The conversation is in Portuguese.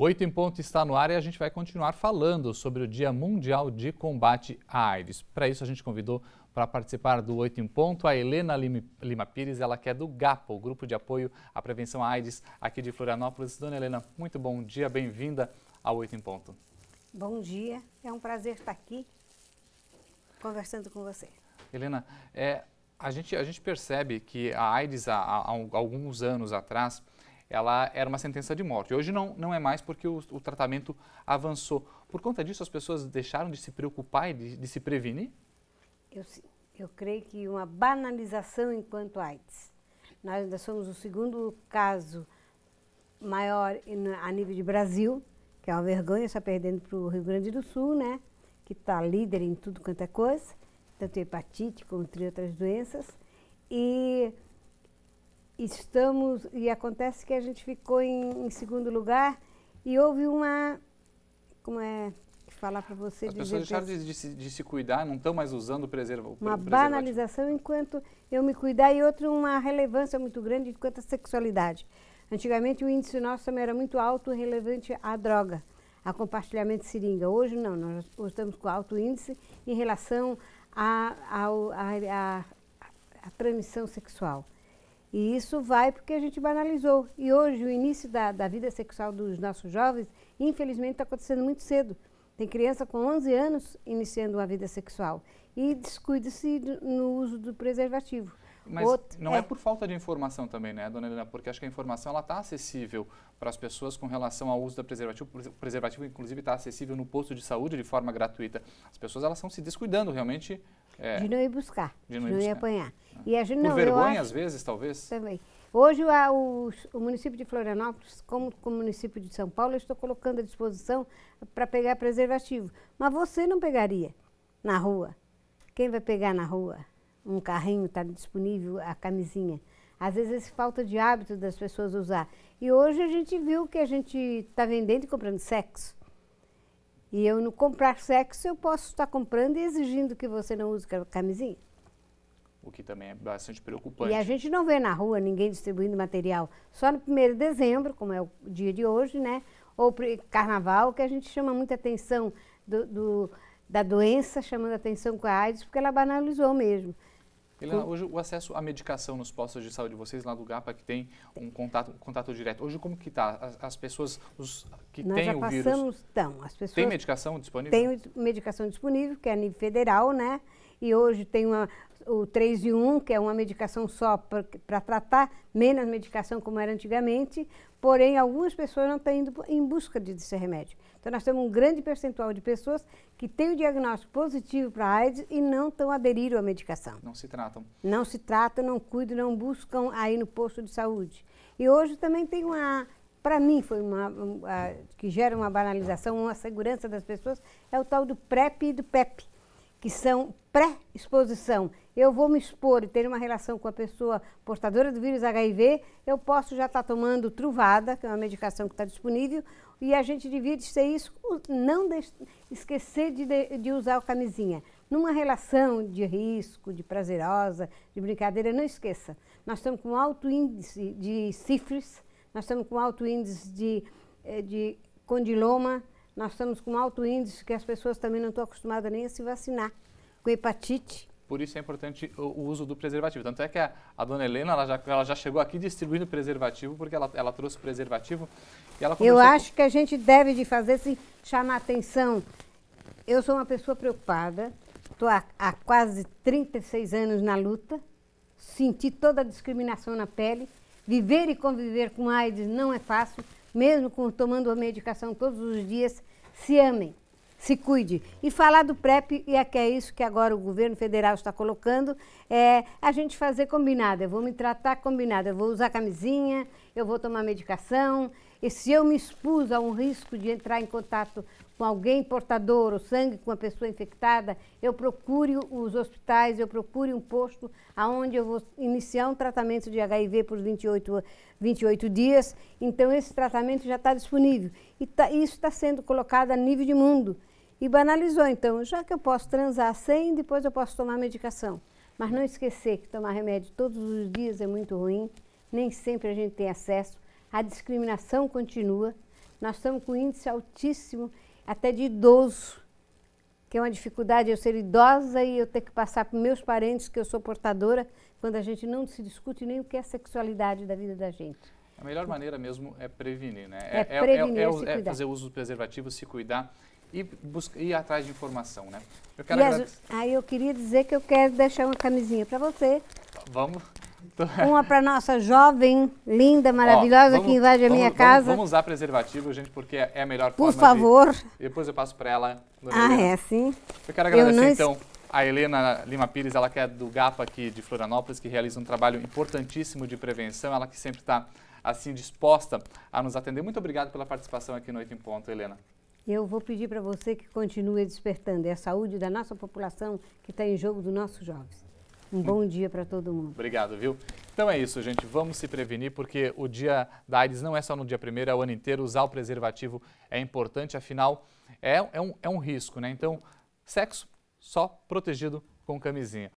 Oito em ponto está no ar e a gente vai continuar falando sobre o Dia Mundial de Combate à AIDS. Para isso, a gente convidou para participar do Oito em Ponto a Helena Lima Pires, ela que é do GAPO, o Grupo de Apoio à Prevenção à AIDS aqui de Florianópolis. Dona Helena, muito bom dia, bem-vinda ao Oito em Ponto. Bom dia, é um prazer estar aqui conversando com você. Helena, é, a, gente, a gente percebe que a AIDS, há, há alguns anos atrás, ela era uma sentença de morte. Hoje não, não é mais porque o, o tratamento avançou. Por conta disso, as pessoas deixaram de se preocupar e de, de se prevenir? Eu, eu creio que uma banalização enquanto AIDS. Nós ainda somos o segundo caso maior a nível de Brasil, que é uma vergonha, só perdendo para o Rio Grande do Sul, né? Que está líder em tudo quanto é coisa, tanto hepatite como entre outras doenças. E estamos e acontece que a gente ficou em, em segundo lugar e houve uma como é falar para você as pessoas deixaram de, de, se, de, se cuidar não estão mais usando o preservativo uma banalização enquanto eu me cuidar e outra uma relevância muito grande quanto à sexualidade antigamente o índice nosso também era muito alto relevante à droga a compartilhamento de seringa hoje não nós hoje estamos com alto índice em relação à a, a, a, a, transmissão sexual e isso vai porque a gente banalizou. E hoje o início da, da vida sexual dos nossos jovens, infelizmente, está acontecendo muito cedo. Tem criança com 11 anos iniciando uma vida sexual e descuida-se no uso do preservativo. Mas Outro, não é. é. por falta de informação também, né, dona Helena? Porque acho que a informação ela está acessível para as pessoas com relação ao uso da preservativo. O preservativo, inclusive, está acessível no posto de saúde de forma gratuita. As pessoas elas estão se descuidando realmente. É, de não ir buscar, de não ir, de não ir apanhar. Ah. E a gente não, por vergonha, acho, às vezes, talvez? Também. Hoje, a, o, o, município de Florianópolis, como, como o município de São Paulo, eu estou colocando à disposição para pegar preservativo. Mas você não pegaria na rua. Quem vai pegar na rua? um carrinho, está disponível a camisinha. Às vezes falta de hábito das pessoas usar. E hoje a gente viu que a gente está vendendo e comprando sexo. E eu no comprar sexo eu posso estar comprando e exigindo que você não use camisinha. O que também é bastante preocupante. E a gente não vê na rua ninguém distribuindo material. Só no 1 de dezembro, como é o dia de hoje, né? Ou carnaval, que a gente chama muita atenção do, do da doença chamando atenção com a AIDS, porque ela banalizou mesmo. Helena, hoje o acesso à medicação nos postos de saúde de vocês, lá do GAPA, que tem um contato, contato direto, hoje como que está? As, as, pessoas os, que Nós têm o vírus... passamos, então, as pessoas... Tem medicação disponível? Tem medicação disponível, que é a nível federal, né? E hoje tem uma, o 3 e 1, que é uma medicação só para tratar, menos medicação como era antigamente, porém algumas pessoas não estão indo em busca desse remédio. Então nós temos um grande percentual de pessoas que têm o diagnóstico positivo para AIDS e não estão aderindo à medicação. Não se tratam. Não se tratam, não cuidam, não buscam aí no posto de saúde. E hoje também tem uma para mim foi uma, uma, que gera uma banalização, uma segurança das pessoas é o tal do PrEP e do PEP, que são pré-exposição eu vou me expor e ter uma relação com a pessoa portadora do vírus HIV, eu posso já estar tá tomando Truvada, que é uma medicação que está disponível, e a gente devia ser isso, não esquecer de, de, de usar a camisinha. Numa relação de risco, de prazerosa, de brincadeira, não esqueça. Nós estamos com alto índice de sífilis, nós estamos com alto índice de, eh, de condiloma, nós estamos com alto índice que as pessoas também não estão acostumadas nem a se vacinar, com hepatite por isso é importante o, o uso do preservativo. Tanto é que a, a dona Helena ela já, ela já, chegou aqui distribuindo preservativo, porque ela, ela trouxe o preservativo e ela Eu acho com... que a gente deve de fazer se assim, chamar atenção. Eu sou uma pessoa preocupada, estou há, há quase 36 anos na luta, senti toda a discriminação na pele. Viver e conviver com AIDS não é fácil, mesmo com, tomando a medicação todos os dias. Se amem se cuide. E falar do PrEP, e é que é isso que agora o governo federal está colocando, é a gente fazer combinado. Eu vou me tratar combinado, eu vou usar camisinha, eu vou tomar medicação. E se eu me expus a um risco de entrar em contato com alguém portador, ou sangue com uma pessoa infectada, eu procure os hospitais, eu procure um posto aonde eu vou iniciar um tratamento de HIV por 28, 28 dias. Então, esse tratamento já está disponível. E tá, isso está sendo colocado a nível de mundo. E banalizou, então, já que eu posso transar sem, depois eu posso tomar medicação. Mas não esquecer que tomar remédio todos os dias é muito ruim, nem sempre a gente tem acesso. A discriminação continua. Nós estamos com índice altíssimo até de idoso, que é uma dificuldade eu ser idosa e eu ter que passar para meus parentes que eu sou portadora, quando a gente não se discute nem o que é sexualidade da vida da gente. A melhor maneira mesmo é prevenir, né? É, é, é, é prevenir, é, é, é fazer uso do preservativo, se cuidar e buscar ir atrás de informação, né? Eu quero as, Aí eu queria dizer que eu quero deixar uma camisinha para você. Vamos. Uma para nossa jovem, linda, maravilhosa, Ó, vamos, que invade a minha vamos, casa. Vamos usar preservativo, gente, porque é a melhor Por forma. Por favor. De... Depois eu passo para ela. Ah, é, sim. Eu quero agradecer, eu então, a Helena Lima Pires, ela que é do GAPA aqui de Florianópolis, que realiza um trabalho importantíssimo de prevenção, ela que sempre está assim disposta a nos atender. Muito obrigado pela participação aqui no Oito em Ponto, Helena. Eu vou pedir para você que continue despertando. É a saúde da nossa população que está em jogo dos nossos jovens. Um bom dia para todo mundo. Obrigado, viu? Então é isso, gente. Vamos se prevenir, porque o dia da AIDS não é só no dia primeiro, é o ano inteiro. Usar o preservativo é importante, afinal, é, é, um, é um risco, né? Então, sexo só protegido com camisinha.